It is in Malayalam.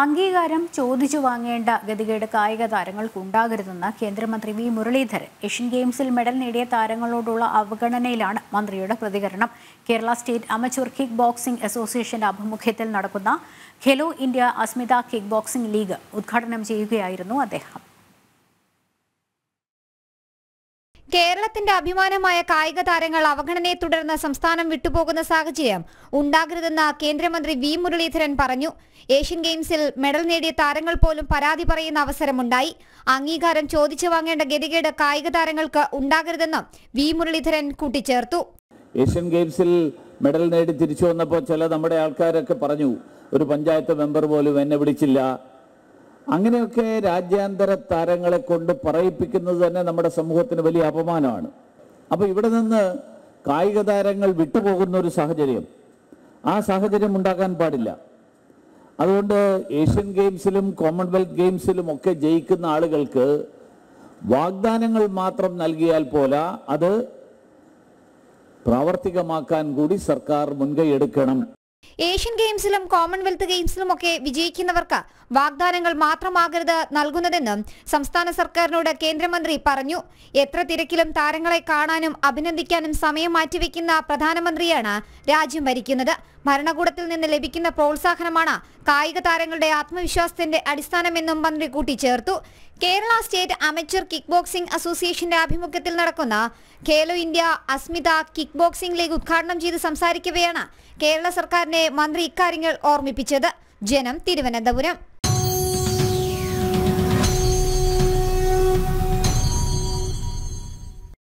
അംഗീകാരം ചോദിച്ചു വാങ്ങേണ്ട ഗതികേട് കായിക ഉണ്ടാകരുതെന്ന് കേന്ദ്രമന്ത്രി വി മുരളീധരൻ ഏഷ്യൻ ഗെയിംസിൽ മെഡൽ നേടിയ താരങ്ങളോടുള്ള അവഗണനയിലാണ് മന്ത്രിയുടെ പ്രതികരണം Kerala state amateur kick boxing അസോസിയേഷന്റെ ആഭിമുഖ്യത്തിൽ നടക്കുന്ന Khelo India Asmita kick boxing league ഉദ്ഘാടനം ചെയ്യുകയായിരുന്നു അദ്ദേഹം കേരളത്തിന്റെ അഭിമാനമായ കായിക താരങ്ങൾ അവഗണനയെ തുടർന്ന് സംസ്ഥാനം വിട്ടുപോകുന്ന സാഹചര്യം ഉണ്ടാകരുതെന്ന് കേന്ദ്രമന്ത്രി വി മുരളീധരൻ പറഞ്ഞു ഏഷ്യൻ ഗെയിംസിൽ മെഡൽ നേടിയ താരങ്ങൾ പോലും പരാതി പറയുന്ന അവസരമുണ്ടായി അംഗീകാരം ചോദിച്ചു വാങ്ങേണ്ട ഗതികേട് കായിക താരങ്ങൾക്ക് ഉണ്ടാകരുതെന്നും വി മുരളീധരൻ കൂട്ടിച്ചേർത്തു ഏഷ്യൻ ഗെയിംസിൽ മെഡൽ നേടി തിരിച്ചു വന്നപ്പോൾ ചില നമ്മുടെ ആൾക്കാരൊക്കെ പറഞ്ഞു ഒരു പഞ്ചായത്ത് മെമ്പർ പോലും എന്നെ വിളിച്ചില്ല അങ്ങനെയൊക്കെ രാജ്യാന്തര താരങ്ങളെ കൊണ്ട് പറയിപ്പിക്കുന്നത് തന്നെ നമ്മുടെ സമൂഹത്തിന് വലിയ അപമാനമാണ് അപ്പോൾ ഇവിടെ നിന്ന് കായിക താരങ്ങൾ വിട്ടുപോകുന്ന ഒരു സാഹചര്യം ആ സാഹചര്യം ഉണ്ടാക്കാൻ പാടില്ല അതുകൊണ്ട് ഏഷ്യൻ ഗെയിംസിലും കോമൺവെൽത്ത് ഗെയിംസിലും ഒക്കെ ജയിക്കുന്ന ആളുകൾക്ക് വാഗ്ദാനങ്ങൾ മാത്രം നൽകിയാൽ പോലെ അത് പ്രാവർത്തികമാക്കാൻ കൂടി സർക്കാർ മുൻകൈ എടുക്കണം ഏഷ്യൻ ഗെയിംസിലും കോമൺവെൽത്ത് ഗെയിംസിലുമൊക്കെ വിജയിക്കുന്നവർക്ക് വാഗ്ദാനങ്ങൾ മാത്രമാകരുത് നൽകുന്നതെന്നും സംസ്ഥാന സർക്കാരിനോട് കേന്ദ്രമന്ത്രി പറഞ്ഞു എത്ര തിരക്കിലും താരങ്ങളെ കാണാനും അഭിനന്ദിക്കാനും സമയം മാറ്റിവെക്കുന്ന പ്രധാനമന്ത്രിയാണ് രാജ്യം ഭരിക്കുന്നത് ഭരണകൂടത്തിൽ നിന്ന് ലഭിക്കുന്ന പ്രോത്സാഹനമാണ് കായിക താരങ്ങളുടെ ആത്മവിശ്വാസത്തിന്റെ അടിസ്ഥാനമെന്നും മന്ത്രി കൂട്ടിച്ചേർത്തു Kerala state amateur kick boxing അസോസിയേഷന്റെ ആഭിമുഖ്യത്തിൽ നടക്കുന്ന Khelo India Asmita kick boxing league ഉദ്ഘാടനം ചെയ്ത് സംസാരിക്കവെയാണ് കേരള സർക്കാരിനെ മന്ത്രി ഇക്കാര്യങ്ങൾ ഓർമ്മിപ്പിച്ചത് ജനം തിരുവനന്തപുരം